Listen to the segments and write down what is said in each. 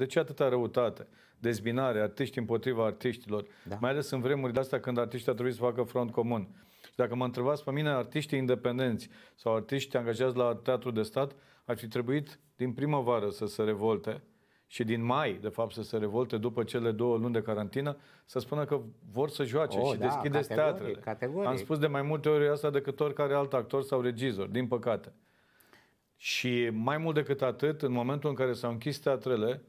De ce atâta răutate? Dezbinare, artiști împotriva artiștilor, da. mai ales în vremuri de astea când artiștii trebuie să facă front comun. Și dacă mă întrebați pe mine, artiștii independenți sau artiști angajați la teatru de stat ar fi trebuit din primăvară să se revolte și din mai, de fapt, să se revolte după cele două luni de carantină, să spună că vor să joace oh, și da, deschideți teatrele. Categoric. Am spus de mai multe ori asta decât oricare alt actor sau regizor, din păcate. Și mai mult decât atât, în momentul în care s-au închis teatrele,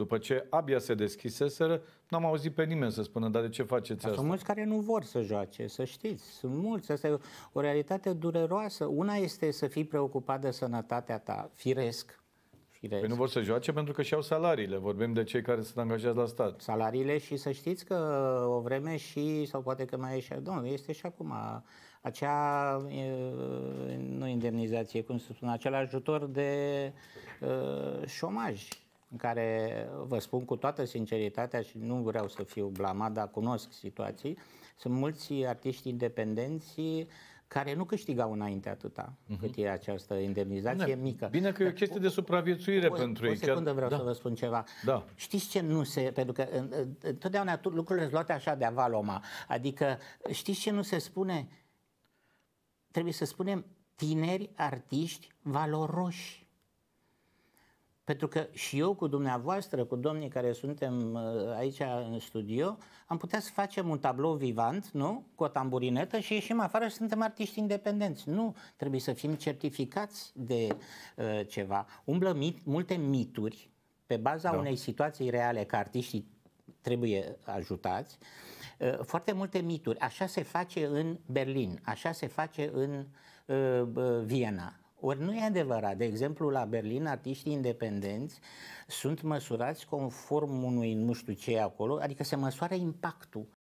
după ce abia se deschiseseră, n-am auzit pe nimeni să spună, dar de ce faceți asta? Sunt mulți care nu vor să joace, să știți. Sunt mulți. Asta e o realitate dureroasă. Una este să fii preocupat de sănătatea ta, firesc, firesc. Păi nu vor să joace pentru că și-au salariile. Vorbim de cei care sunt angajați la stat. Salariile și să știți că o vreme și, sau poate că mai e și, domnul, este și acum acea, nu indemnizație, cum se spune, acel ajutor de uh, șomaj în care vă spun cu toată sinceritatea și nu vreau să fiu blamat, dar cunosc situații, sunt mulți artiști independenți care nu câștigau înainte atâta uh-huh. cât e această indemnizație Bine, mică. Bine că e o chestie de supraviețuire o, pentru ei. O secundă chiar... vreau da. să vă spun ceva. Da. Știți ce nu se... Pentru că întotdeauna lucrurile sunt luate așa de avaloma. Adică știți ce nu se spune? Trebuie să spunem tineri artiști valoroși. Pentru că și eu cu dumneavoastră, cu domnii care suntem uh, aici în studio, am putea să facem un tablou vivant, nu? Cu o tamburinetă și ieșim afară și suntem artiști independenți. Nu, trebuie să fim certificați de uh, ceva. Umblă mit, multe mituri pe baza da. unei situații reale că artiștii trebuie ajutați. Uh, foarte multe mituri. Așa se face în Berlin, așa se face în uh, Viena ori nu e adevărat. De exemplu, la Berlin, artiștii independenți sunt măsurați conform unui nu știu ce acolo, adică se măsoară impactul.